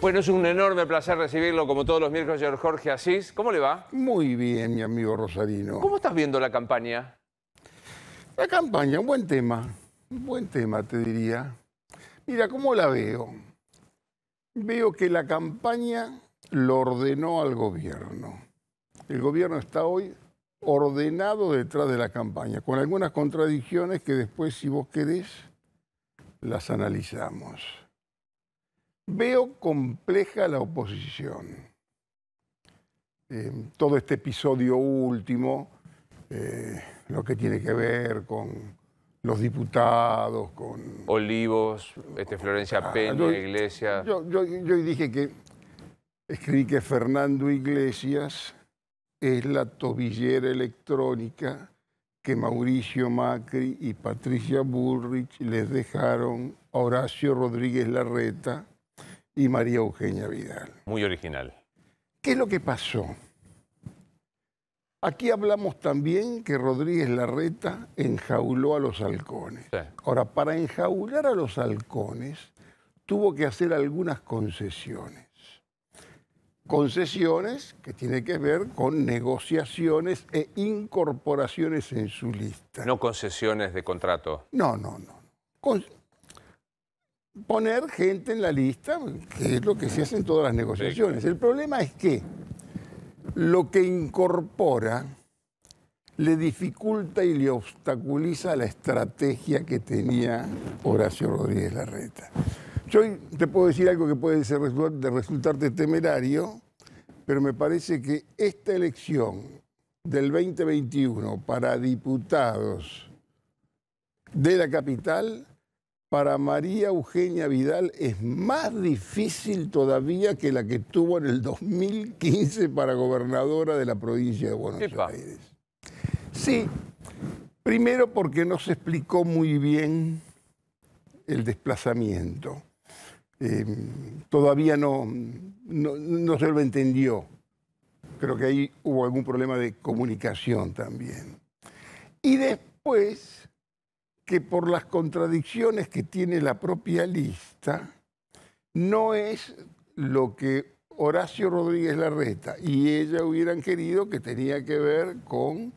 Bueno, es un enorme placer recibirlo como todos los miércoles, señor Jorge Asís. ¿Cómo le va? Muy bien, mi amigo Rosarino. ¿Cómo estás viendo la campaña? La campaña, un buen tema, un buen tema te diría. Mira, ¿cómo la veo? Veo que la campaña lo ordenó al gobierno. El gobierno está hoy ordenado detrás de la campaña, con algunas contradicciones que después, si vos querés, las analizamos. Veo compleja la oposición. Eh, todo este episodio último, eh, lo que tiene que ver con los diputados, con... Olivos, este Florencia ah, Peña, Iglesias... Yo, yo dije que escribí que Fernando Iglesias es la tobillera electrónica que Mauricio Macri y Patricia Bullrich les dejaron a Horacio Rodríguez Larreta y María Eugenia Vidal. Muy original. ¿Qué es lo que pasó? Aquí hablamos también que Rodríguez Larreta enjauló a los halcones. Ahora, para enjaular a los halcones tuvo que hacer algunas concesiones. Concesiones que tiene que ver con negociaciones e incorporaciones en su lista. No concesiones de contrato. No, no, no poner gente en la lista, que es lo que se hace en todas las negociaciones. El problema es que lo que incorpora le dificulta y le obstaculiza la estrategia que tenía Horacio Rodríguez Larreta. Yo te puedo decir algo que puede ser, de resultarte temerario, pero me parece que esta elección del 2021 para diputados de la capital para María Eugenia Vidal es más difícil todavía que la que tuvo en el 2015 para gobernadora de la provincia de Buenos Aires. Sí, primero porque no se explicó muy bien el desplazamiento. Em, todavía no, no, se lo entendió. Creo que ahí hubo algún problema de comunicación también. Y después que por las contradicciones que tiene la propia lista, no es lo que Horacio Rodríguez Larreta y ella hubieran querido que tenía que ver con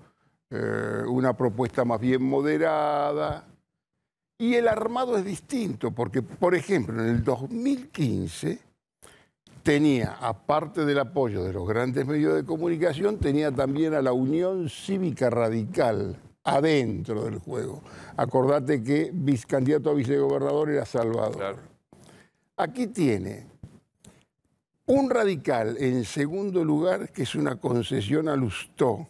eh, una propuesta más bien moderada. Y el armado es distinto, porque, por ejemplo, en el 2015 tenía, aparte del apoyo de los grandes medios de comunicación, tenía también a la Unión Cívica Radical, adentro del juego. Acordate que candidato a vicegobernador era Salvador. Aquí tiene un radical en segundo lugar, que es una concesión a Lustó,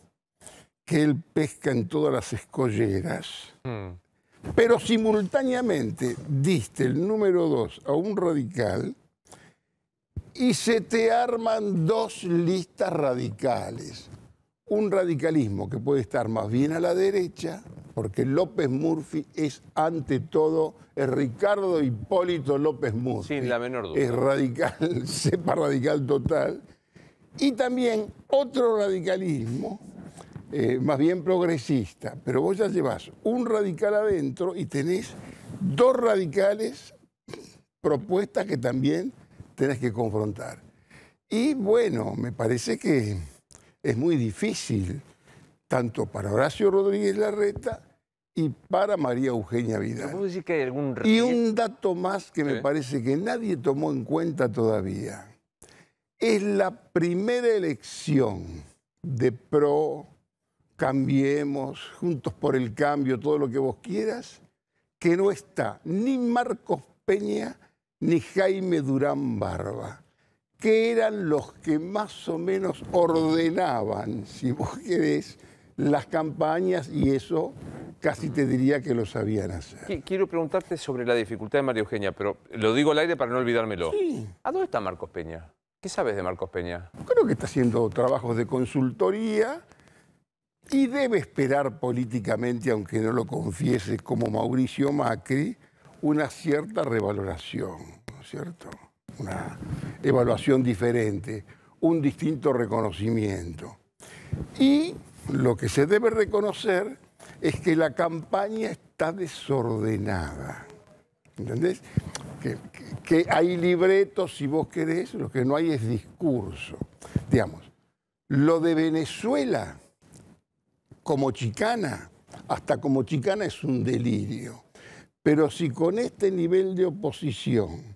que él pesca en todas las escolleras. Hmm. Pero simultáneamente diste el número dos a un radical y se te arman dos listas radicales un radicalismo que puede estar más bien a la derecha, porque López Murphy es ante todo Ricardo Hipólito López Murphy. Sin la menor duda. Es radical, sepa radical total. Y también otro radicalismo, eh, más bien progresista, pero vos ya llevas un radical adentro y tenés dos radicales propuestas que también tenés que confrontar. Y bueno, me parece que es muy difícil, tanto para Horacio Rodríguez Larreta y para María Eugenia Vidal. Y un dato más que me parece que nadie tomó en cuenta todavía. Es la primera elección de PRO, Cambiemos, Juntos por el Cambio, todo lo que vos quieras, que no está ni Marcos Peña ni Jaime Durán Barba que eran los que más o menos ordenaban, si vos querés, las campañas y eso casi te diría que lo sabían hacer. Quiero preguntarte sobre la dificultad de María Eugenia, pero lo digo al aire para no olvidármelo. ¿A dónde está Marcos Peña? ¿Qué sabes de Marcos Peña? Creo que está haciendo trabajos de consultoría y debe esperar políticamente, aunque no lo confiese, como Mauricio Macri, una cierta revaloración, ¿no es cierto? una evaluación diferente, un distinto reconocimiento. Y lo que se debe reconocer es que la campaña está desordenada. ¿Entendés? Que, hay libretos, si vos querés, lo que no hay es discurso. Digamos, lo de Venezuela como chicana, hasta como chicana es un delirio. Pero si con este nivel de oposición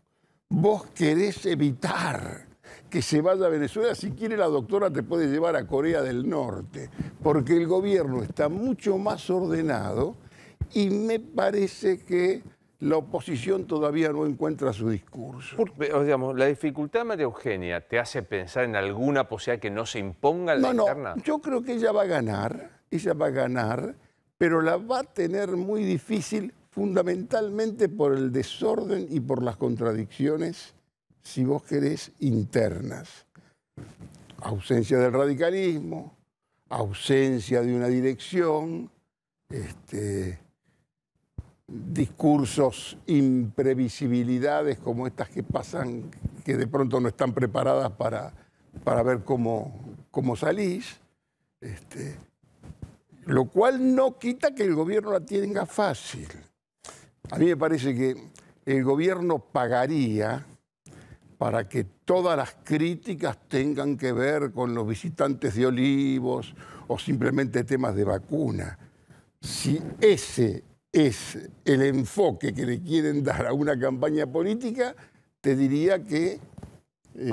vos querés evitar que se vaya a Venezuela. Si quiere la doctora te puede llevar a Corea del Norte, porque el gobierno está mucho más ordenado y me parece que la oposición todavía no encuentra su discurso. digamos, la dificultad, María Eugenia, ¿te hace pensar en alguna posibilidad que no se imponga la no, Yo creo que ella va a ganar, ella va a ganar, pero la va a tener muy difícil fundamentalmente por el desorden y por las contradicciones, si vos querés, internas. Ausencia del radicalismo, ausencia de una dirección, este, discursos, imprevisibilidades como estas que pasan, que de pronto no están preparadas para, ver cómo, salís, este, lo cual no quita que el gobierno la tenga fácil. A mí me parece que el gobierno pagaría para que todas las críticas tengan que ver con los visitantes de olivos o simplemente temas de vacuna. Si ese es el enfoque que le quieren dar a una campaña política, te diría que eh,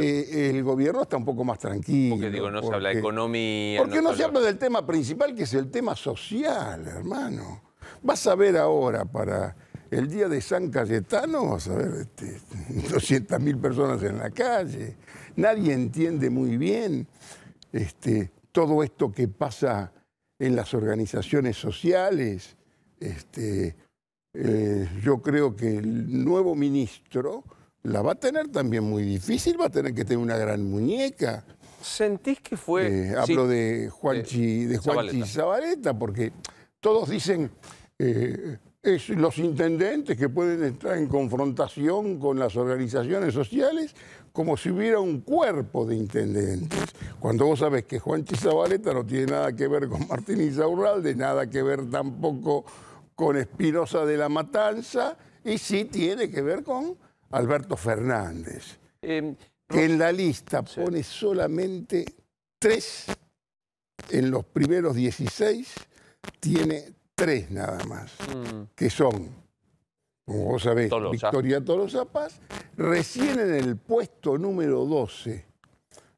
eh, el gobierno está un poco más tranquilo. Porque digo, no se habla de economía. Porque no se habla del tema principal, que es el tema social, hermano. Vas a ver ahora para el día de San Cayetano, vas a ver este, mil personas en la calle. Nadie entiende muy bien este, todo esto que pasa en las organizaciones sociales. Este, eh, yo creo que el nuevo ministro la va a tener también muy difícil, va a tener que tener una gran muñeca. ¿Sentís que fue...? Eh, hablo de eh, Juanchi, de, porque todos dicen eh, es los intendentes que pueden estar en confrontación con las organizaciones sociales como si hubiera un cuerpo de intendentes. Cuando vos sabes que Juan Chizabaleta no tiene nada que ver con Martín Izaurralde, nada que ver tampoco con Espinosa de la Matanza, y sí tiene que ver con Alberto Fernández, eh, que en la lista pone solamente tres en los primeros 16, tiene tres nada más, mm. que son, como vos sabés, Victoria Tolosa Paz, recién en el puesto número 12,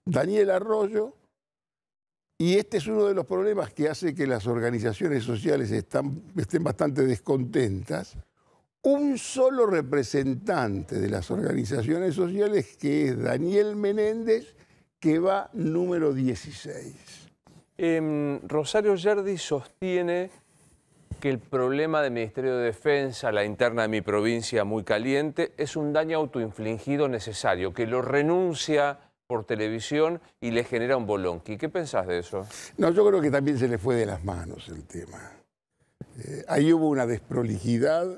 Daniel Arroyo, y este es uno de los problemas que hace que las organizaciones sociales estén bastante descontentas. Un solo representante de las organizaciones sociales, que es Daniel Menéndez, que va número 16. Em, Rosario Yerdi sostiene que el problema del Ministerio de Defensa, la interna de mi provincia muy caliente, es un daño autoinfligido necesario, que lo renuncia por televisión y le genera un bolonqui. ¿Qué pensás de eso? No, yo creo que también se le fue de las manos el tema. Eh, ahí hubo una desprolijidad,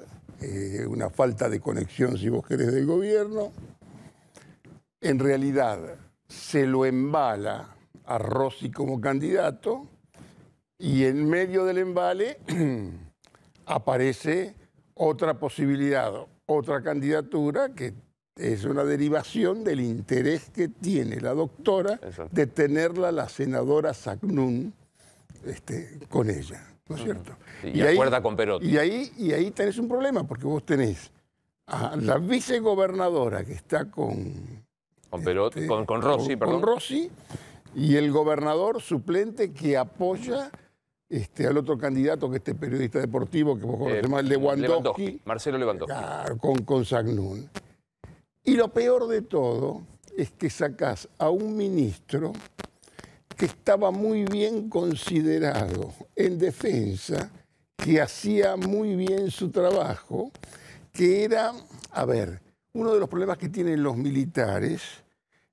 eh, una falta de conexión, si vos querés, del gobierno. En realidad, se lo embala a Rossi como candidato y en medio del embale aparece otra posibilidad, otra candidatura que es una derivación del interés que tiene la doctora de tenerla la senadora Sagnun este, con ella. ¿No es cierto? y, acuerda con Perotti. Y ahí, tenés un problema, porque vos tenés a la vicegobernadora que está con. Con, Perotti, este, con, Rossi, perdón. Con Rossi y el gobernador suplente que apoya este, al otro candidato, que este periodista deportivo que vos conocés eh, más, Lewandowski, Lewandowski, Marcelo Lewandowski. Claro, con, con Sagnun. Y lo peor de todo es que sacás a un ministro que estaba muy bien considerado en defensa, que hacía muy bien su trabajo, que era, a ver, uno de los problemas que tienen los militares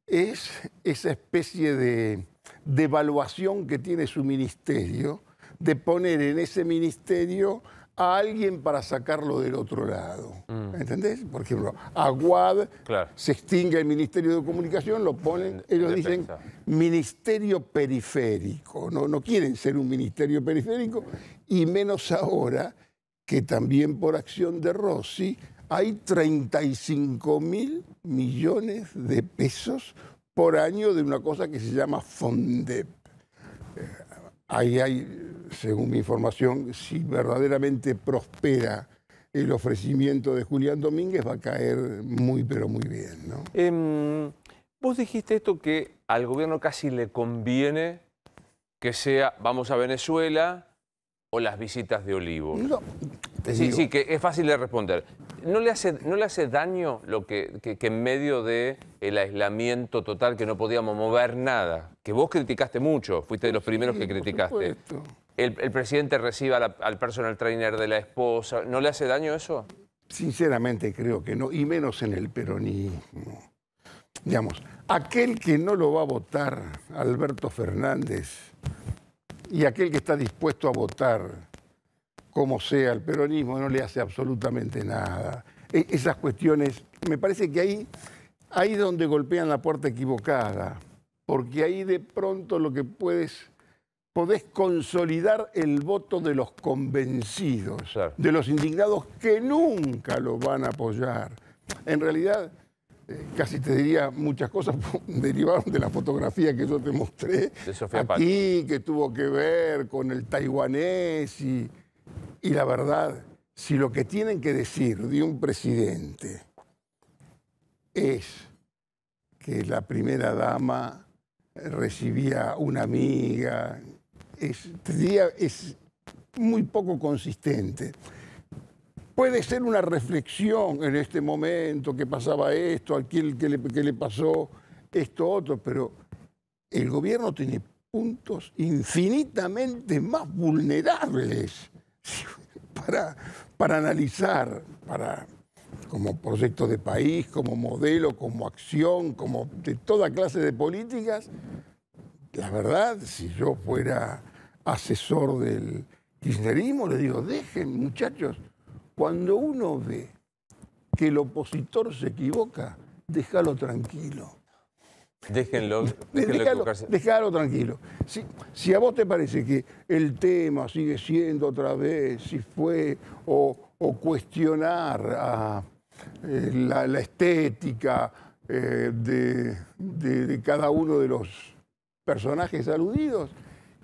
es esa especie de devaluación que tiene su ministerio, de poner en ese ministerio a alguien para sacarlo del otro lado. Mm. ¿Entendés? Por ejemplo, a se extinga el Ministerio de Comunicación, lo ponen, ellos dicen ministerio periférico, no, no quieren ser un ministerio periférico, y menos ahora que también por acción de Rossi hay 35 mil millones de pesos por año de una cosa que se llama FONDEP. Ahí hay, según mi información, si verdaderamente prospera el ofrecimiento de Julián Domínguez, va a caer muy, pero muy bien. ¿no? Em, vos dijiste esto que al gobierno casi le conviene que sea vamos a Venezuela o las visitas de Olivo? Sí, sí, que es fácil de responder. ¿No le hace, no le hace daño lo que, en medio del el aislamiento total, que no podíamos mover nada, que vos criticaste mucho, fuiste de los primeros que criticaste, el, presidente reciba al personal trainer de la esposa, ¿no le hace daño eso? Sinceramente creo que no, y menos en el peronismo. Digamos, aquel que no lo va a votar, Alberto Fernández, y aquel que está dispuesto a votar como sea, el peronismo no le hace absolutamente nada. E-, esas cuestiones, me parece que ahí, ahí donde golpean la puerta equivocada, porque ahí de pronto lo que puedes, podés consolidar el voto de los convencidos, de los indignados que nunca lo van a apoyar. En realidad, eh, casi te diría muchas cosas derivaron de la fotografía que yo te mostré aquí, que tuvo que ver con el taiwanés y y la verdad, si lo que tienen que decir de un presidente es que la primera dama recibía una amiga, es, es muy poco consistente. Puede ser una reflexión en este momento, que pasaba esto, aquel que le, que le pasó esto, otro, pero el gobierno tiene puntos infinitamente más vulnerables para, analizar, para, como proyecto de país, como modelo, como acción, como de toda clase de políticas. La verdad, si yo fuera asesor del kirchnerismo, le digo, dejen muchachos, cuando uno ve que el opositor se equivoca, déjalo tranquilo. Déjenlo, déjenlo, déjalo, tranquilo. Si, si, a vos te parece que el tema sigue siendo otra vez, si fue, o, cuestionar ah, eh, la, estética eh, de, de cada uno de los personajes aludidos,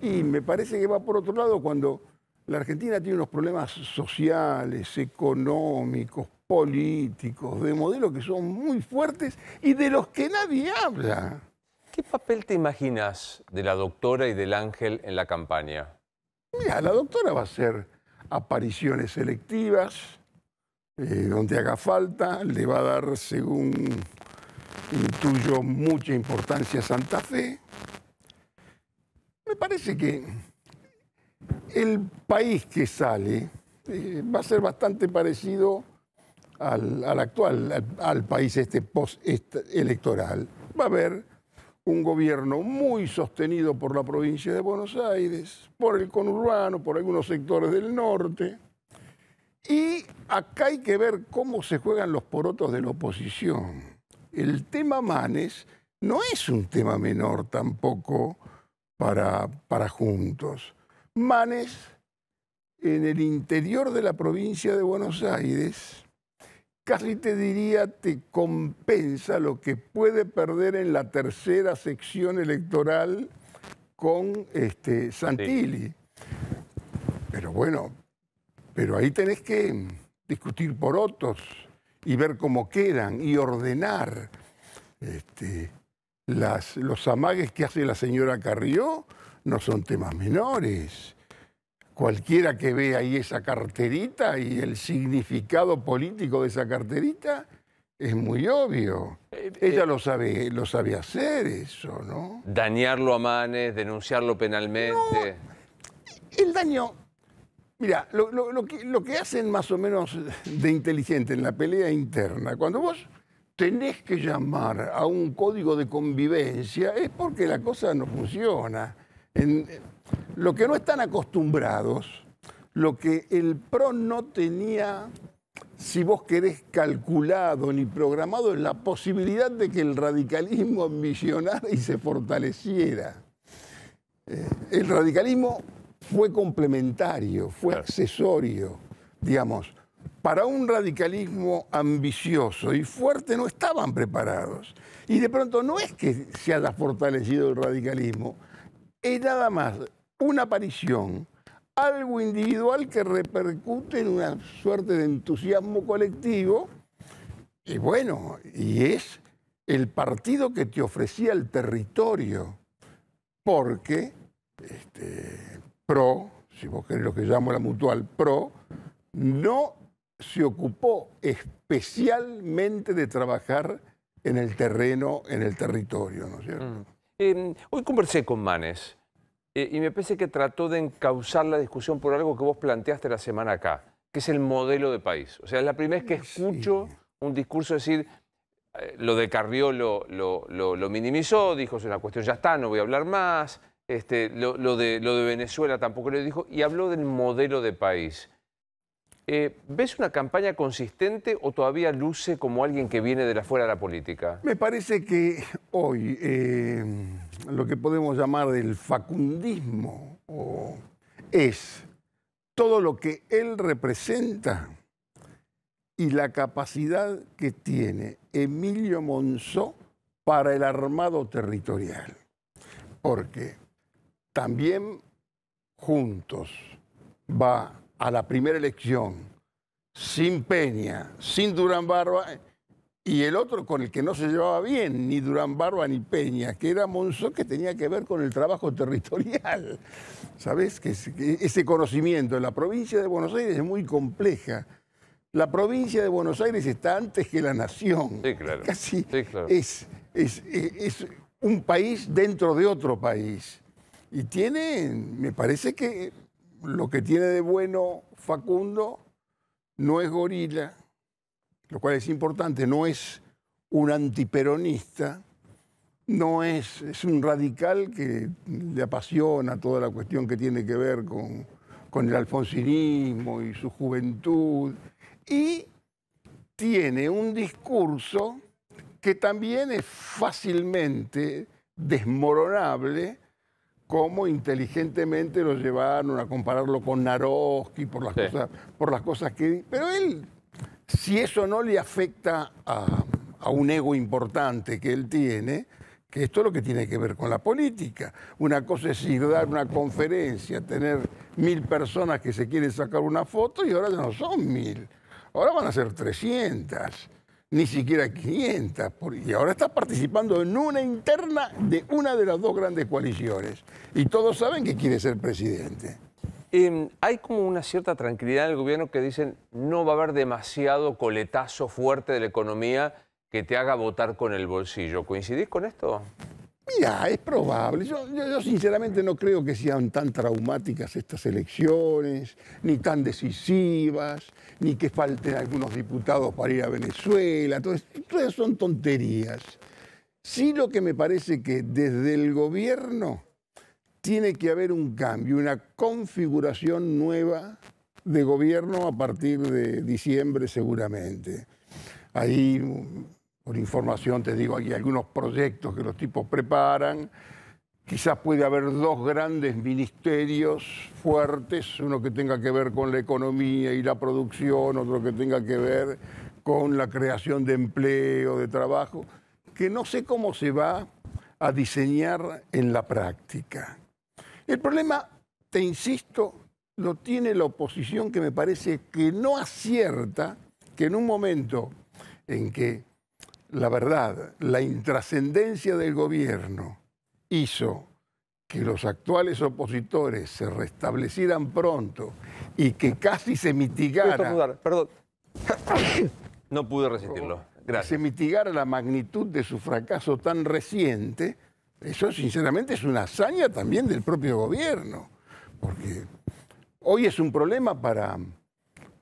y me parece que va por otro lado cuando la Argentina tiene unos problemas sociales, económicos, políticos, de modelos que son muy fuertes y de los que nadie habla. ¿Qué papel te imaginas de la doctora y del ángel en la campaña? Mira, la doctora va a hacer apariciones selectivas, eh, donde haga falta, le va a dar, según intuyo, mucha importancia a Santa Fe. Me parece que el país que sale eh, va a ser bastante parecido al, actual, país este post-electoral. Va a haber un gobierno muy sostenido por la provincia de Buenos Aires, por el conurbano, por algunos sectores del norte. Y acá hay que ver cómo se juegan los porotos de la oposición. El tema Manes no es un tema menor tampoco para, para juntos. Manes, en el interior de la provincia de Buenos Aires, casi te diría, te compensa lo que puede perder en la tercera sección electoral con este, Santilli. Pero bueno, pero ahí tenés que discutir por otros y ver cómo quedan y ordenar este, las, los amagues que hace la señora Carrió no son temas menores cualquiera que ve ahí esa carterita y el significado político de esa carterita es muy obvio. Eh, Ella eh, lo, sabe, lo sabe hacer eso, ¿no? Dañarlo a Manes, denunciarlo penalmente. el daño... Mira, lo, que, hacen más o menos de inteligente en la pelea interna, cuando vos tenés que llamar a un código de convivencia, es porque la cosa no funciona lo que no están acostumbrados, lo que el PRO no tenía, si vos querés, calculado ni programado, es la posibilidad de que el radicalismo ambicionara y se fortaleciera. Eh, el radicalismo fue complementario, fue accesorio, digamos. Para un radicalismo ambicioso y fuerte no estaban preparados. Y de pronto no es que se haya fortalecido el radicalismo, es nada más una aparición, algo individual que repercute en una suerte de entusiasmo colectivo, y bueno, y es el partido que te ofrecía el territorio, porque este, PRO, si vos querés lo que llamo la mutual PRO, no se ocupó especialmente de trabajar en el terreno, en el territorio, ¿no es cierto? Mm. Eh, hoy conversé con Manes, eh, y me parece que trató de encauzar la discusión por algo que vos planteaste la semana acá, que es el modelo de país. O sea, es la primera vez que escucho un discurso decir, eh, lo de Carrió lo, minimizó, dijo, es una cuestión, ya está, no voy a hablar más. Este, lo, de, lo de Venezuela tampoco lo dijo, y habló del modelo de país. Eh, ¿Ves una campaña consistente o todavía luce como alguien que viene de la fuera de la política? Me parece que hoy eh, lo que podemos llamar del facundismo es todo lo que él representa y la capacidad que tiene Emilio Monzó para el armado territorial. Porque también juntos va a la primera elección sin Peña, sin Durán Barba y el otro con el que no se llevaba bien, ni Durán Barba ni Peña, que era Monzón, que tenía que ver con el trabajo territorial. ¿Sabes? Que ese conocimiento en la provincia de Buenos Aires es muy compleja. La provincia de Buenos Aires está antes que la nación. Sí, claro. Casi sí, claro. es, es un país dentro de otro país. Y tiene, me parece que lo que tiene de bueno Facundo no es gorila, lo cual es importante, no es un antiperonista, no es, un radical que le apasiona toda la cuestión que tiene que ver con el alfonsinismo y su juventud, y tiene un discurso que también es fácilmente desmoronable cómo inteligentemente lo llevaron a compararlo con Naroski por las, cosas, por las cosas que... Pero él, si eso no le afecta a, un ego importante que él tiene, que esto es lo que tiene que ver con la política. Una cosa es ir dar una conferencia, tener mil personas que se quieren sacar una foto y ahora ya no son mil, ahora van a ser 300 ni siquiera 500, y ahora está participando en una interna de una de las dos grandes coaliciones. Y todos saben que quiere ser presidente. Em, hay como una cierta tranquilidad en el gobierno que dicen no va a haber demasiado coletazo fuerte de la economía que te haga votar con el bolsillo. ¿Coincidís con esto? Mira, es probable. Yo, sinceramente no creo que sean tan traumáticas estas elecciones, ni tan decisivas, ni que falten algunos diputados para ir a Venezuela. Todas son tonterías. Sí lo que me parece que desde el gobierno tiene que haber un cambio, una configuración nueva de gobierno a partir de diciembre seguramente. Ahí por información te digo, hay algunos proyectos que los tipos preparan. Quizás puede haber dos grandes ministerios fuertes, uno que tenga que ver con la economía y la producción, otro que tenga que ver con la creación de empleo, de trabajo, que no sé cómo se va a diseñar en la práctica. El problema, te insisto, lo tiene la oposición que me parece que no acierta que en un momento en que la verdad, la intrascendencia del gobierno hizo que los actuales opositores se restablecieran pronto y que casi se mitigara. Perdón. No pude resistirlo. Gracias. Se mitigara la magnitud de su fracaso tan reciente. Eso, sinceramente, es una hazaña también del propio gobierno. Porque hoy es un problema para,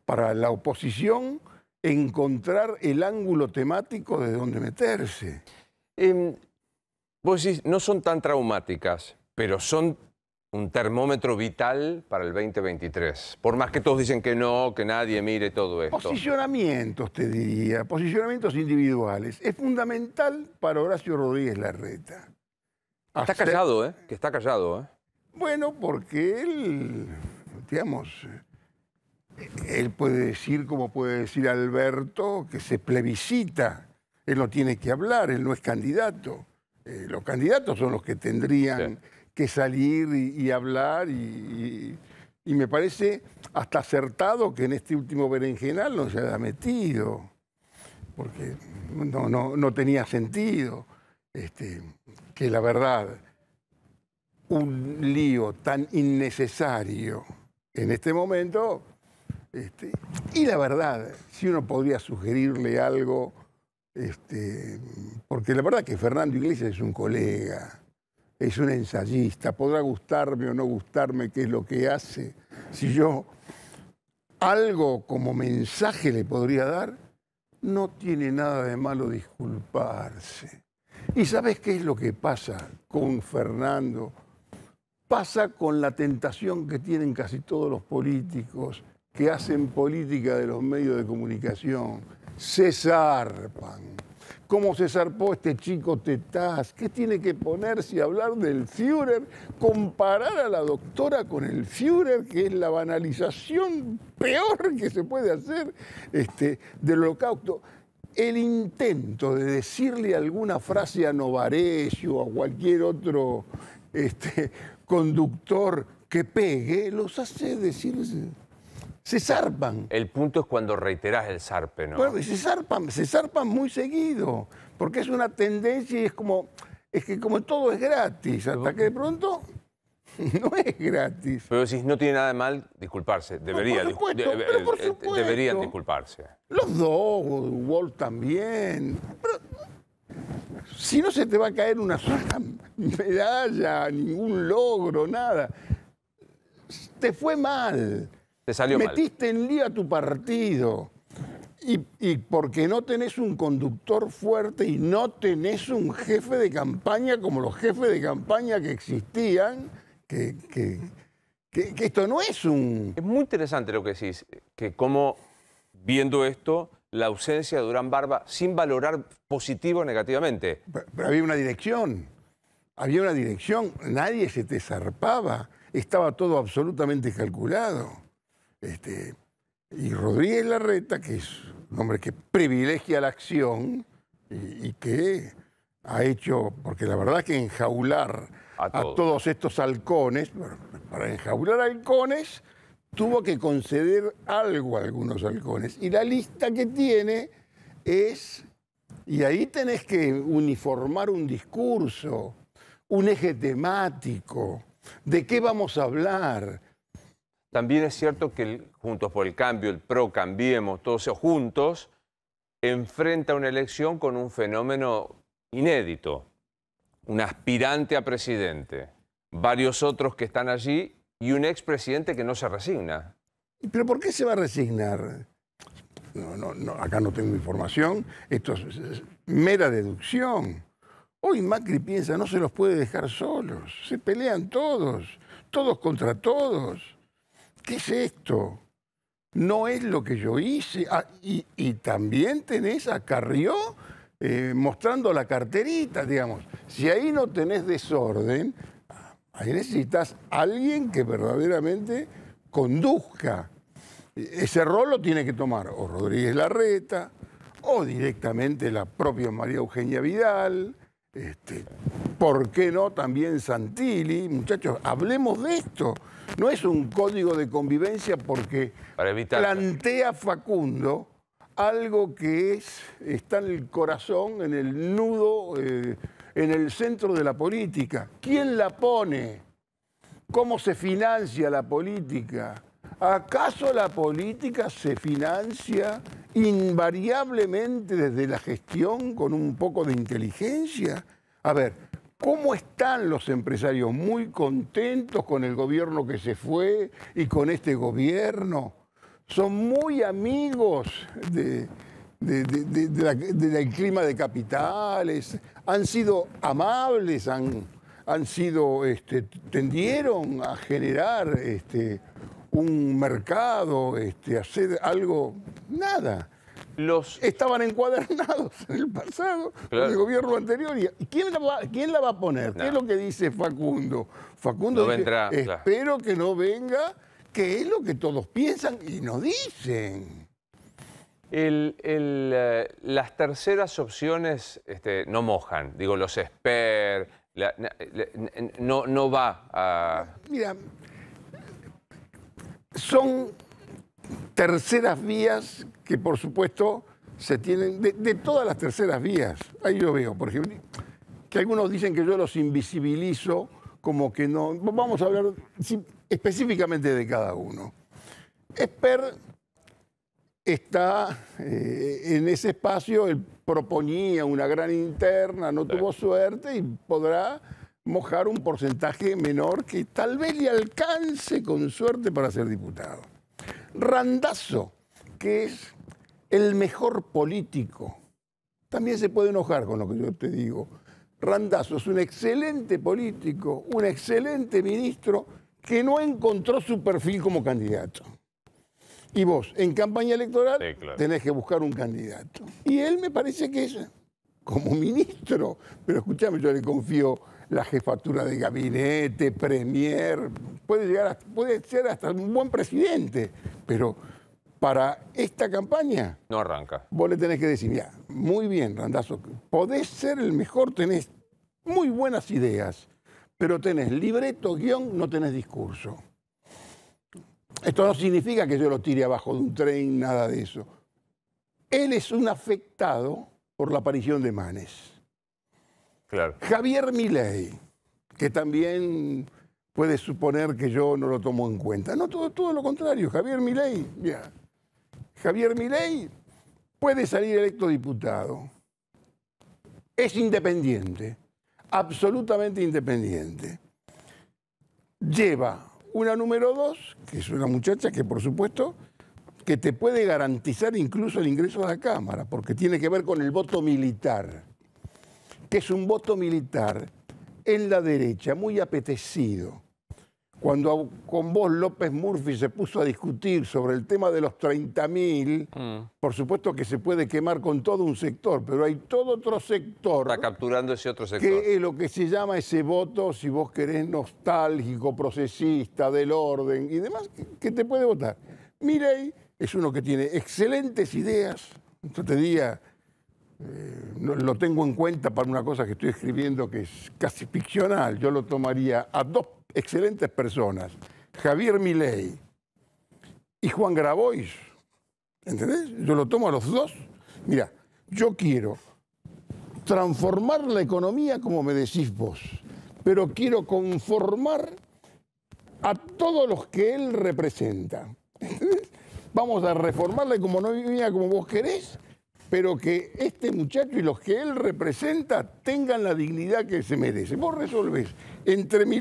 para la oposición encontrar el ángulo temático de donde meterse. Em, vos decís, no son tan traumáticas, pero son un termómetro vital para el 2023. Por más que todos dicen que no, que nadie mire todo esto. Posicionamientos, te diría, posicionamientos individuales. Es fundamental para Horacio Rodríguez Larreta. Está callado, ¿eh? Que está callado, ¿eh? Bueno, porque él, digamos, él puede decir, como puede decir Alberto, que se plebiscita. Él no tiene que hablar, él no es candidato. Eh, los candidatos son los que tendrían que salir y, hablar y, me parece hasta acertado que en este último berenjenal no se haya metido, porque no, tenía sentido este, que la verdad un lío tan innecesario en este momento este, y la verdad, si uno podría sugerirle algo, este, porque la verdad que Fernando Iglesias es un colega, es un ensayista, podrá gustarme o no gustarme qué es lo que hace. Si yo algo como mensaje le podría dar, no tiene nada de malo disculparse. ¿Y sabes qué es lo que pasa con Fernando? Pasa con la tentación que tienen casi todos los políticos que hacen política de los medios de comunicación se zarpan. ¿Cómo se zarpó este chico Tetaz? ¿Qué tiene que ponerse a hablar del Führer? Comparar a la doctora con el Führer, que es la banalización peor que se puede hacer este, del holocausto. El intento de decirle alguna frase a Novarecio o a cualquier otro este, conductor que pegue, los hace decirse se zarpan. El punto es cuando reiterás el zarpe, ¿no? Bueno, y se zarpan, se zarpan muy seguido, porque es una tendencia y es como, es que como todo es gratis, hasta que de pronto no es gratis. Pero si no tiene nada de mal, disculparse. Debería, por eh, eh, supuesto, Deberían disculparse. Los dos, Wolf también. si no se te va a caer una sola medalla, ningún logro, nada. Te fue mal. Metiste en lío a tu partido. Y, porque no tenés un conductor fuerte y no tenés un jefe de campaña como los jefes de campaña que existían, que, esto no es un... Es muy interesante lo que decís, que como viendo esto, la ausencia de Durán Barba, sin valorar positivo o negativamente. Pero, pero había una dirección, había una dirección, nadie se te zarpaba, estaba todo absolutamente calculado. Este, y Rodríguez Larreta, que es un hombre que privilegia la acción y, que ha hecho, porque la verdad es que enjaular a, todos estos halcones, para enjaular halcones, tuvo que conceder algo a algunos halcones. Y la lista que tiene es, y ahí tenés que uniformar un discurso, un eje temático, de qué vamos a hablar, también es cierto que Juntos por el Cambio, el PRO, Cambiemos, todos juntos, enfrenta una elección con un fenómeno inédito, un aspirante a presidente, varios otros que están allí y un expresidente que no se resigna. ¿Pero por qué se va a resignar? No, no, no, acá no tengo información, esto es, es mera deducción. Hoy Macri piensa, no se los puede dejar solos, se pelean todos, todos contra todos. ¿qué es esto? No es lo que yo hice. Ah, y, también tenés a Carrió eh, mostrando la carterita, digamos. Si ahí no tenés desorden, ahí necesitas alguien que verdaderamente conduzca. Ese rol lo tiene que tomar o Rodríguez Larreta, o directamente la propia María Eugenia Vidal. Este, ¿por qué no también Santilli? Muchachos, hablemos de esto. No es un código de convivencia porque plantea Facundo algo que es, está en el corazón, en el nudo, eh, en el centro de la política. ¿Quién la pone? ¿Cómo se financia la política? ¿Acaso la política se financia invariablemente desde la gestión con un poco de inteligencia? A ver, ¿Cómo están los empresarios? ¿Muy contentos con el gobierno que se fue y con este gobierno? ¿Son muy amigos del clima de capitales? ¿Han sido amables? ¿Han, sido, este, tendieron a generar este, un mercado, este, hacer algo? Nada. Estaban encuadernados en el pasado, en el gobierno anterior. ¿Y quién la va, quién la va a poner? ¿Qué es lo que dice Facundo? Facundo dice, espero que no venga, que es lo que todos piensan y no dicen. Eh, las terceras opciones este, no mojan, digo, los esper, no, no va a... Mira, son terceras vías que por supuesto se tienen, de, todas las terceras vías, ahí yo veo, por ejemplo, que algunos dicen que yo los invisibilizo como que no, vamos a hablar específicamente de cada uno. Esper está eh, en ese espacio, él proponía una gran interna, no tuvo suerte y podrá mojar un porcentaje menor que tal vez le alcance con suerte para ser diputado. Randazo, que es el mejor político, también se puede enojar con lo que yo te digo. Randazo es un excelente político, un excelente ministro que no encontró su perfil como candidato. Y vos, en campaña electoral, tenés que buscar un candidato. Y él me parece que es como ministro, pero escúchame, yo le confío la jefatura de gabinete, premier, puede, llegar puede ser hasta un buen presidente, pero para esta campaña... No arranca. Vos le tenés que decir, mira, muy bien, Randazo, podés ser el mejor, tenés muy buenas ideas, pero tenés libreto, guión, no tenés discurso. Esto no significa que yo lo tire abajo de un tren, nada de eso. Él es un afectado por la aparición de Manes. Javier Milei, que también puede suponer que yo no lo tomo en cuenta. No, todo, lo contrario. Javier Milei, Javier Milei puede salir electo diputado. Es independiente, absolutamente independiente. Lleva una número dos, que es una muchacha que por supuesto que te puede garantizar incluso el ingreso a la Cámara, porque tiene que ver con el voto militar que es un voto militar en la derecha, muy apetecido. Cuando con vos López Murphy se puso a discutir sobre el tema de los 30.000, mm. por supuesto que se puede quemar con todo un sector, pero hay todo otro sector. Está capturando ese otro sector. Que es lo que se llama ese voto, si vos querés, nostálgico, procesista, del orden y demás, que te puede votar. Mirei es uno que tiene excelentes ideas, yo te diría, lo tengo en cuenta para una cosa que estoy escribiendo que es casi ficcional. Yo lo tomaría a dos excelentes personas, Javier Milei y Juan Grabois. ¿Entendés? Yo lo tomo a los dos. Mira, yo quiero transformar la economía como me decís vos, pero quiero conformar a todos los que él representa. Vamos a como no vivía como vos querés pero que este muchacho y los que él representa tengan la dignidad que se merece. Vos resolvés entre mi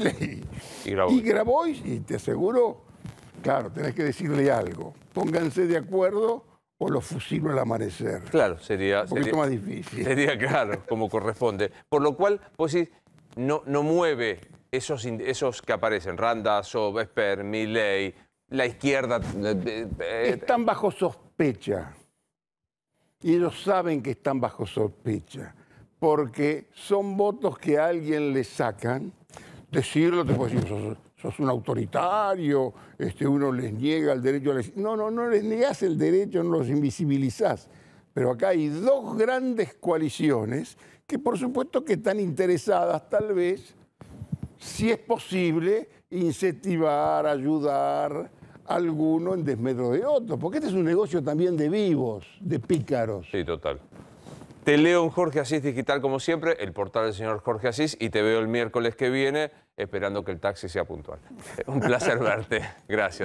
y Grabois. y y te aseguro, claro, tenés que decirle algo. Pónganse de acuerdo o los fusilo al amanecer. Claro, sería... Un poquito más difícil. Sería claro, como corresponde. Por lo cual, vos decís, no, no mueve esos, que aparecen, Randa Vesper, Milley, la izquierda... Eh, eh, eh, Están bajo sospecha. Y ellos saben que están bajo sospecha, porque son votos que a alguien le sacan. Decirlo, te puedo decir, sos, un autoritario, este, uno les niega el derecho a No, no, no les niegas el derecho, no los invisibilizás. Pero acá hay dos grandes coaliciones que por supuesto que están interesadas tal vez, si es posible, incentivar, ayudar, alguno en desmedro de otro, porque este es un negocio también de vivos, de pícaros. Sí, total. Te leo en Jorge Asís Digital como siempre, el portal del señor Jorge Asís, y te veo el miércoles que viene esperando que el taxi sea puntual. Un placer verte. Gracias.